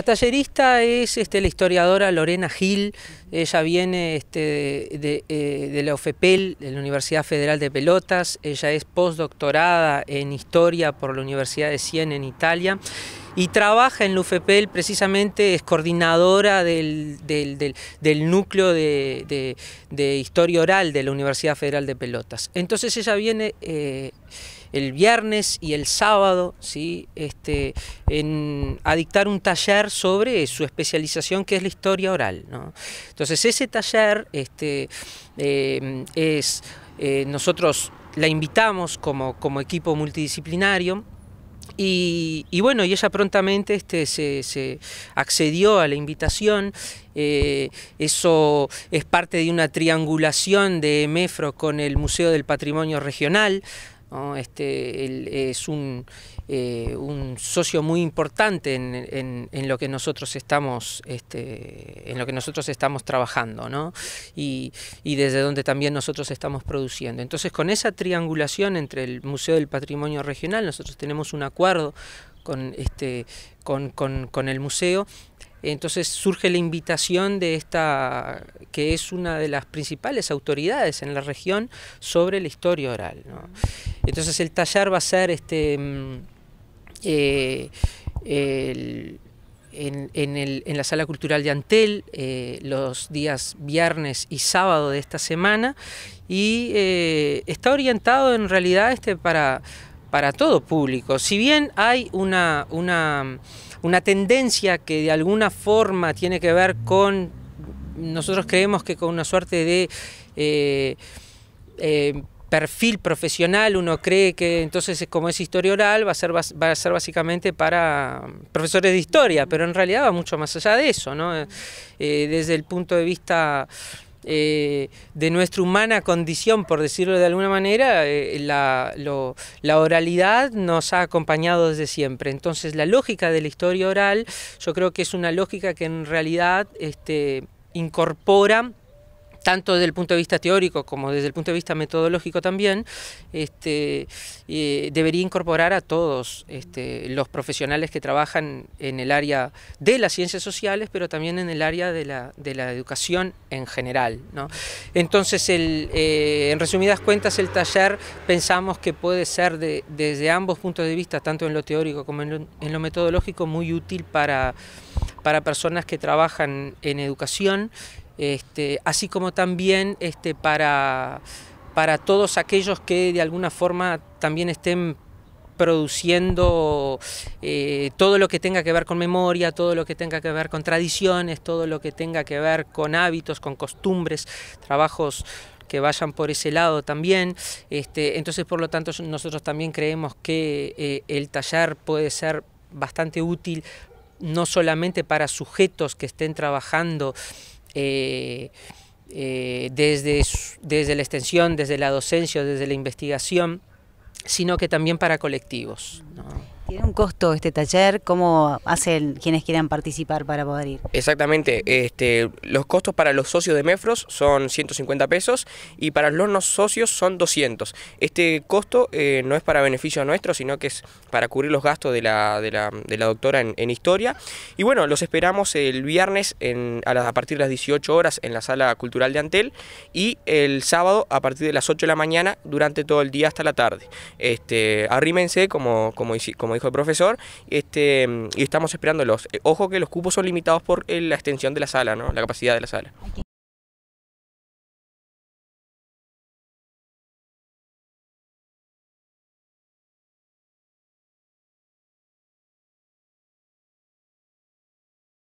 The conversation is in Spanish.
La tallerista es este, la historiadora Lorena Gil, ella viene este, eh, de, la UFEPEL, de la Universidad Federal de Pelotas, ella es postdoctorada en historia por la Universidad de Siena en Italia y trabaja en la UFEPEL, precisamente es coordinadora del, núcleo de, historia oral de la Universidad Federal de Pelotas. Entonces ella viene... Eh, el viernes y el sábado ¿sí? este, a dictar un taller sobre su especialización que es la historia oral. Entonces ese taller este, eh, es, eh, nosotros la invitamos como, como equipo multidisciplinario. Y, bueno, y ella prontamente este, se, accedió a la invitación. Eh, eso es parte de una triangulación de MEFRO con el Museo del Patrimonio Regional. Este, es eh, un, socio muy importante en, lo que nosotros estamos, este, en lo que nosotros estamos trabajando, y, desde donde también nosotros estamos produciendo. Entonces, con esa triangulación entre el Museo del Patrimonio Regional, nosotros tenemos un acuerdo este, con, el museo entonces surge la invitación de esta, que es una de las principales autoridades en la región, sobre la historia oral. Entonces el taller va a ser este, mm, eh, en, la Sala Cultural de Antel eh, los días viernes y sábado de esta semana y eh, está orientado en realidad este para, para todo público. Si bien hay una, una, tendencia que de alguna forma tiene que ver con, nosotros creemos que con una suerte de perfil profesional, uno cree que entonces como es historia oral va a ser, va a ser básicamente para um, profesores de historia, pero en realidad va mucho más allá de eso, eh, desde el punto de vista eh, de nuestra humana condición, por decirlo de alguna manera, eh, la, la, oralidad nos ha acompañado desde siempre. Entonces la lógica de la historia oral yo creo que es una lógica que en realidad este, incorpora tanto desde el punto de vista teórico como desde el punto de vista metodológico también, este, eh, debería incorporar a todos este, los profesionales que trabajan en el área de las ciencias sociales, pero también en el área de la, de la educación en general. Entonces, eh, en resumidas cuentas, el taller pensamos que puede ser de, desde ambos puntos de vista, tanto en lo teórico como en lo, en lo metodológico, muy útil para, para personas que trabajan en educación este, así como también este, para, todos aquellos que de alguna forma también estén produciendo eh, todo lo que tenga que ver con memoria, todo lo que tenga que ver con tradiciones, todo lo que tenga que ver con hábitos, con costumbres, trabajos que vayan por ese lado también. Este, entonces, por lo tanto, nosotros también creemos que eh, el taller puede ser bastante útil no solamente para sujetos que estén trabajando eh, eh, desde, desde la extensión, desde la docencia, desde la investigación, sino que también para colectivos. ¿Tiene un costo este taller? ¿Cómo hacen quienes quieran participar para poder ir? Exactamente, este, los costos para los socios de MEFROS son 150 pesos y para los no socios son 200. Este costo eh, no es para beneficio nuestro, sino que es para cubrir los gastos de la, doctora en, historia. Y bueno, los esperamos el viernes a, partir de las 18 horas en la sala cultural de Antel y el sábado a partir de las 8 de la mañana durante todo el día hasta la tarde. Este, arrímense como, como, como dijo profesor, este, y estamos esperándolos. Eh, ojo que los cupos son limitados por eh, la extensión de la sala, ¿no? la capacidad de la sala.